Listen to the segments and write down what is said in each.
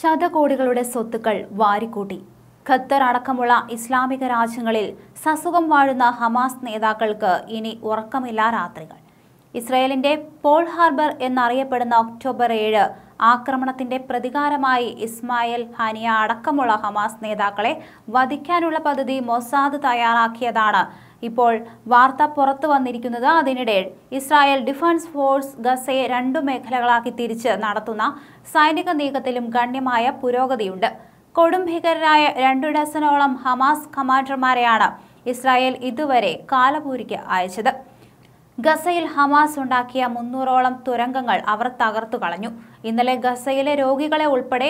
ശതകോടികളുടെ സ്വത്തുക്കൾ വാരിക്കൂട്ടി ഖത്തർ അടക്കമുള്ള ഇസ്ലാമിക രാജ്യങ്ങളിൽ സസുഖം വാഴുന്ന ഹമാസ് നേതാക്കൾക്ക് ഇനി ഉറക്കമില്ല രാത്രികൾ ഇസ്രയേലിന്റെ പോൾ ഹാർബർ എന്നറിയപ്പെടുന്ന ഒക്ടോബർ ഏഴ് ആക്രമണത്തിന്റെ പ്രതികാരമായി ഇസ്മായിൽ ഹനിയ അടക്കമുള്ള ഹമാസ് നേതാക്കളെ വധിക്കാനുള്ള പദ്ധതി മൊസാദ് തയ്യാറാക്കിയതാണ് ഇപ്പോൾ വാർത്ത പുറത്തു വന്നിരിക്കുന്നത് അതിനിടെ ഇസ്രായേൽ ഡിഫൻസ് ഫോഴ്സ് ഗസയെ രണ്ടു മേഖലകളാക്കി തിരിച്ച് നടത്തുന്ന സൈനിക നീക്കത്തിലും ഗണ്യമായ പുരോഗതിയുണ്ട് കൊടും ഭീകരരായ രണ്ടു ഡസനോളം ഹമാസ് കമാൻഡർമാരെയാണ് ഇസ്രായേൽ ഇതുവരെ കാലപൂരിക്ക് അയച്ചത് ഗസയിൽ ഹമാസ് ഉണ്ടാക്കിയ മുന്നൂറോളം തുരങ്കങ്ങൾ അവർ തകർത്തു കളഞ്ഞു ഇന്നലെ ഗസയിലെ രോഗികളെ ഉൾപ്പെടെ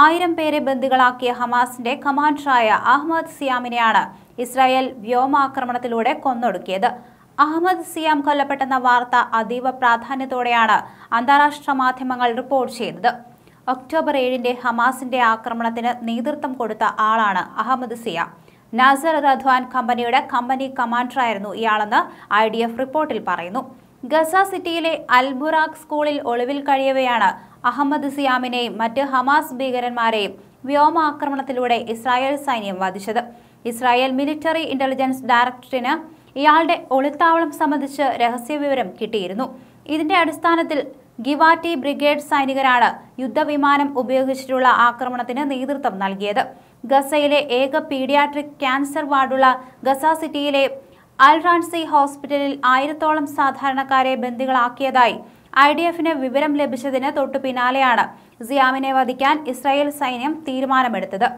ആയിരം പേരെ ബന്ദികളാക്കിയ ഹമാസിന്റെ കമാൻഡറായ അഹമ്മദ് സിയാമിനെയാണ് ഇസ്രായേൽ വ്യോമാക്രമണത്തിലൂടെ കൊന്നൊടുക്കിയത് അഹമ്മദ് സിയാം കൊല്ലപ്പെട്ടെന്ന വാർത്ത അതീവ പ്രാധാന്യത്തോടെയാണ് അന്താരാഷ്ട്ര മാധ്യമങ്ങൾ റിപ്പോർട്ട് ചെയ്തത് ഒക്ടോബർ ഏഴിന്റെ ഹമാസിന്റെ ആക്രമണത്തിന് നേതൃത്വം കൊടുത്ത ആളാണ് അഹമ്മദ് സിയാം നാസർ റധ്വാൻ കമ്പനിയുടെ കമ്പനി കമാൻഡറായിരുന്നു ഇയാളെന്ന് ഐ ഡി എഫ് റിപ്പോർട്ടിൽ പറയുന്നു ഗസ സിറ്റിയിലെ അൽബുറാഖ് സ്കൂളിൽ ഒളിവിൽ കഴിയവെയാണ് അഹമ്മദ് സിയാമിനെയും മറ്റ് ഹമാസ് ഭീകരന്മാരെയും വ്യോമാക്രമണത്തിലൂടെ ഇസ്രായേൽ സൈന്യം വധിച്ചത് ഇസ്രായേൽ മിലിറ്ററി ഇന്റലിജൻസ് ഡയറക്ടറിന് ഇയാളുടെ ഒളിത്താവളം സംബന്ധിച്ച് രഹസ്യവിവരം കിട്ടിയിരുന്നു ഇതിന്റെ അടിസ്ഥാനത്തിൽ ഗിവാറ്റി ബ്രിഗേഡ് സൈനികരാണ് യുദ്ധവിമാനം ഉപയോഗിച്ചിട്ടുള്ള ആക്രമണത്തിന് നേതൃത്വം നൽകിയത് ഗസയിലെ ഏക പീഡിയാട്രിക് ക്യാൻസർ വാർഡുള്ള ഗസ സിറ്റിയിലെ അൽറാൻസി ഹോസ്പിറ്റലിൽ ആയിരത്തോളം സാധാരണക്കാരെ ബന്ദികളാക്കിയതായി ഐ ഡി എഫിന് വിവരം ലഭിച്ചതിന് തൊട്ടു പിന്നാലെയാണ് സിയാമിനെ വധിക്കാൻ ഇസ്രായേൽ സൈന്യം തീരുമാനമെടുത്തത്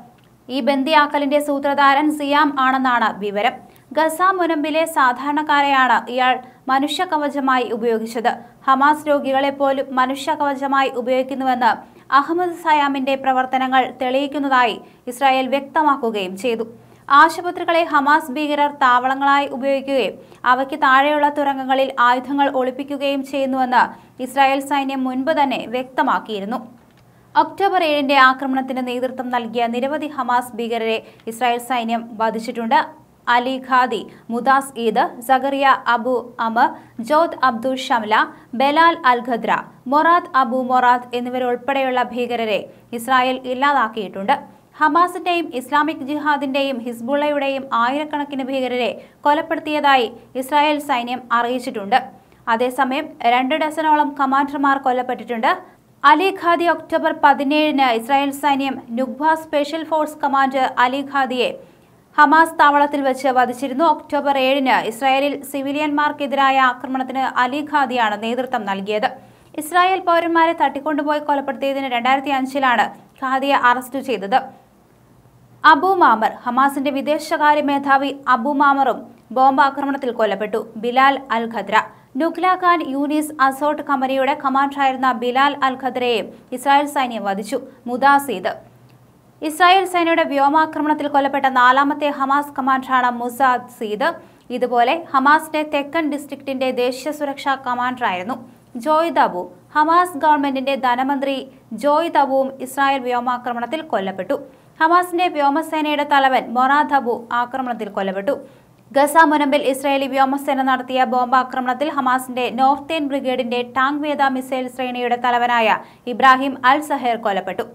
ഈ ബന്ദിയാക്കലിന്റെ സൂത്രധാരൻ സിയാം ആണെന്നാണ് വിവരം ഗസ മുനമ്പിലെ സാധാരണക്കാരെയാണ് ഇയാൾ മനുഷ്യ കവചമായി ഉപയോഗിച്ചത് ഹമാസ് രോഗികളെ പോലും മനുഷ്യ കവചമായി ഉപയോഗിക്കുന്നുവെന്ന് അഹമ്മദ് സയാമിന്റെ പ്രവർത്തനങ്ങൾ തെളിയിക്കുന്നതായി ഇസ്രായേൽ വ്യക്തമാക്കുകയും ചെയ്തു ആശുപത്രികളെ ഹമാസ് ഭീകരർ താവളങ്ങളായി ഉപയോഗിക്കുകയും അവയ്ക്ക് താഴെയുള്ള തുരങ്കങ്ങളിൽ ആയുധങ്ങൾ ഒളിപ്പിക്കുകയും ചെയ്യുന്നുവെന്ന് ഇസ്രായേൽ സൈന്യം മുൻപ് തന്നെ വ്യക്തമാക്കിയിരുന്നു ഒക്ടോബർ ഏഴിന്റെ ആക്രമണത്തിന് നേതൃത്വം നൽകിയ നിരവധി ഹമാസ് ഭീകരരെ ഇസ്രായേൽ സൈന്യം വധിച്ചിട്ടുണ്ട് Ali Qadi Mudas Eid Zakaria Abu Amar Jod Abdul Shamla Bilal al Khadra Murad Abu Murad എന്നിവരുൾപ്പെടെയുള്ള ഭീകരരെ ഇസ്രായേൽ ഇല്ലാതാക്കിയിട്ടുണ്ട് ഹമാസിന്റെയും ഇസ്ലാമിക് ജിഹാദിന്റെയും ഹിസ്ബുള്ളയുടെയും ആയിരക്കണക്കിന് ഭീകരരെ കൊലപ്പെടുത്തിയതായി ഇസ്രായേൽ സൈന്യം അറിയിച്ചിട്ടുണ്ട് അതേസമയം രണ്ട് ഡസനോളം കമാൻഡർമാർ കൊല്ലപ്പെട്ടിട്ടുണ്ട് അലി ഖാദി ഒക്ടോബർ പതിനേഴിന് ഇസ്രായേൽ സൈന്യം Nukhba special force commander Ali ഖാദിയെ ഹമാസ് താവളത്തിൽ വെച്ച് വധിച്ചിരുന്നു ഒക്ടോബർ ഏഴിന് ഇസ്രായേലിൽ സിവിലിയന്മാർക്കെതിരായ ആക്രമണത്തിന് അലി ഖാദിയാണ് നേതൃത്വം നൽകിയത് ഇസ്രായേൽ പൗരന്മാരെ തട്ടിക്കൊണ്ടുപോയി കൊലപ്പെടുത്തിയതിന് രണ്ടായിരത്തി അഞ്ചിലാണ് ഖാദിയെ അറസ്റ്റ് ചെയ്തത് അബു മാമർ ഹമാസിന്റെ വിദേശകാര്യ മേധാവി അബു മാമറും ബോംബ് ആക്രമണത്തിൽ കൊല്ലപ്പെട്ടു ബിലാൽ അൽ ഖദ്ര നുക്ല ഖാൻ യൂനിസ് അസോട്ട് കമ്പനിയുടെ കമാൻഡറായിരുന്ന ബിലാൽ അൽ ഖദ്രയെയും ഇസ്രായേൽ സൈന്യം വധിച്ചു മുദാസീദ് ഇസ്രായേൽ സേനയുടെ വ്യോമാക്രമണത്തിൽ കൊല്ലപ്പെട്ട നാലാമത്തെ ഹമാസ് കമാൻഡറാണ് മുസാദ് സീദ് ഇതുപോലെ ഹമാസിന്റെ തെക്കൻ ഡിസ്ട്രിക്റ്റിന്റെ ദേശീയ സുരക്ഷാ കമാൻഡറായിരുന്നു ജോയ് ദാബു ഹമാസ് ഗവൺമെന്റിന്റെ ധനമന്ത്രി ജോയ് ദാബുവും ഇസ്രായേൽ വ്യോമാക്രമണത്തിൽ കൊല്ലപ്പെട്ടു ഹമാസിന്റെ വ്യോമസേനയുടെ തലവൻ മൊറാദബു ആക്രമണത്തിൽ കൊല്ലപ്പെട്ടു ഗസ മുനമ്പിൽ ഇസ്രായേലി വ്യോമസേന നടത്തിയ ബോംബാക്രമണത്തിൽ ഹമാസിന്റെ നോർത്തേൺ ബ്രിഗേഡിന്റെ ടാങ്ക് വേദ മിസൈൽ ശ്രേണിയുടെ തലവനായ ഇബ്രാഹിം അൽ സഹേർ കൊല്ലപ്പെട്ടു